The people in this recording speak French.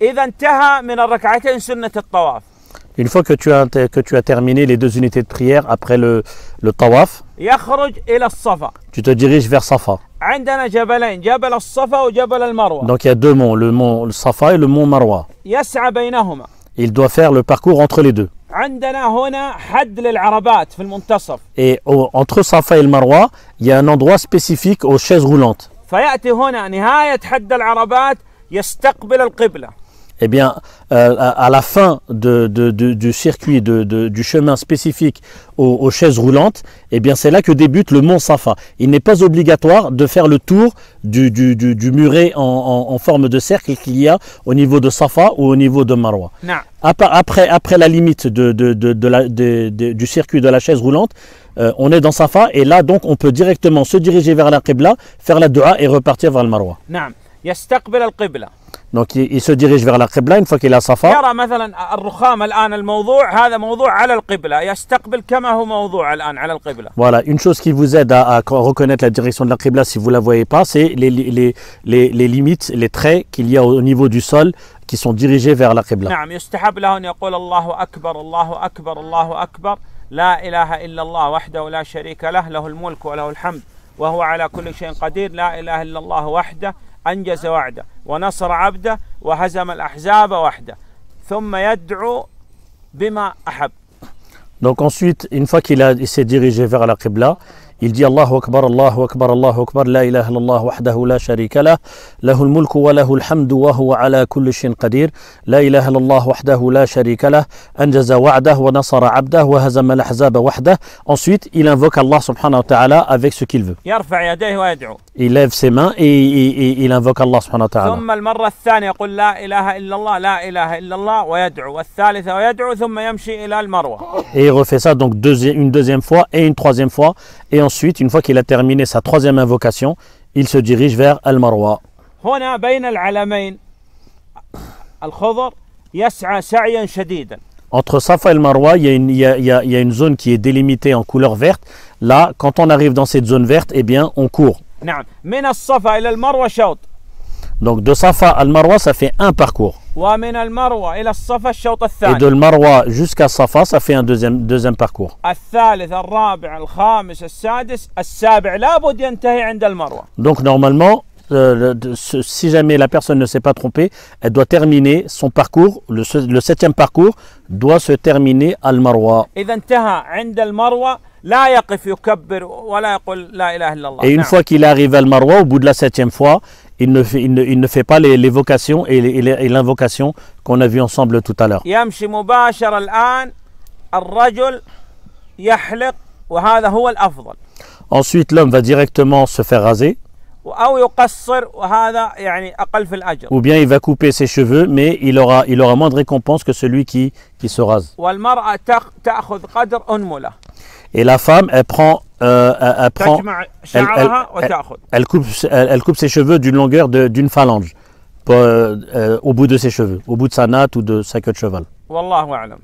Une fois que tu, as, que tu as terminé les deux unités de prière après le, tawaf, tu te diriges vers Safa. Donc il y a deux monts, le mont le Safa et le mont Marwa. Il doit faire le parcours entre les deux. Et entre Safa et le Marwa, il y a un endroit spécifique aux chaises roulantes eh bien, euh, à, la fin du circuit, du chemin spécifique aux, chaises roulantes, eh bien, c'est là que débute le Mont Safa. Il n'est pas obligatoire de faire le tour du, muret en, forme de cercle qu'il y a au niveau de Safa ou au niveau de Marwa. Après, la limite du circuit de la chaise roulante, euh, on est dans Safa et là, donc, on peut directement se diriger vers la Qibla, faire la dua et repartir vers le Marwa. دونك ديريج فيغ لا قبله اون فوا كي لا صفا يرى مثلا الرخام الان الموضوع هذا موضوع على القبله يستقبل كما هو موضوع الان على القبله فوالا اون شوز كي فوز ايد ا ريكونيت لا ديريكسيون دو لا قبله سي فو لا la با سي لي لي لي لي ليميت لي تري كيليا او نيفو دو سول كي سون sol فيغ لا قبله نعم يستحب له ان يقول الله اكبر الله اكبر الله اكبر لا اله الا الله وحده لا شريك له له الملك وله الحمد وهو على كل شيء قدير لا اله الا الله وحده أنجز وعده ونصر عبده وهزم الأحزاب وحده ثم يدعو بما أحب Donc ensuite, une fois qu'il s'est dirigé vers la Qibla, Il dit Allahu Akbar, Allahu Akbar, Allahu Akbar, La ilaha illallah wahdahu la sharika lah, lahul mulku wa lahul hamdu wa huwa ala kulli shin qadir, La ilaha illallah wahdahu la sharika lah, anjaza wa'dah wa nasara abdah wa hazama l'ahzaba wahdah. Ensuite, il invoque Allah subhanahu wa ta'ala avec ce qu'il veut. Il lève ses mains et, et, et il invoque Allah subhanahu wa ta'ala. ثم المرة الثانية يقول لا إله إلا الله لا إله إلا الله ويدعو والثالثة ويدعو ثم يمشي إلى المروة. Et il refait ça donc deuxi une deuxième fois et une troisième fois et ensuite ensuite, une fois qu'il a terminé sa troisième invocation, il se dirige vers Al-Marwa. Entre Safa et Al-Marwa, il, y a une zone qui est délimitée en couleur verte. Là, quand on arrive dans cette zone verte, eh bien, on court. Donc de Safa à Al-Marwa, ça fait un parcours. Et de marwa jusqu'à Safa, ça fait un deuxième, deuxième parcours. Donc normalement, euh, si jamais la personne ne s'est pas trompée, elle doit terminer son parcours, le, septième parcours doit se terminer à l'marwa. Et une fois qu'il arrive à l'marwa, marwa au bout de la septième fois, il ne, fait pas l'évocation et l'invocation qu'on a vu ensemble tout à l'heure. Ensuite, l'homme va directement se faire raser. Ou bien il va couper ses cheveux, mais il aura, moins de récompense que celui qui, qui se rase. Et la femme, elle prend. Euh, elle, prend elle, coupe, elle, coupe ses cheveux d'une longueur d'une phalange, euh, euh, au bout de ses cheveux, au bout de sa natte ou de sa queue de cheval. Wallahu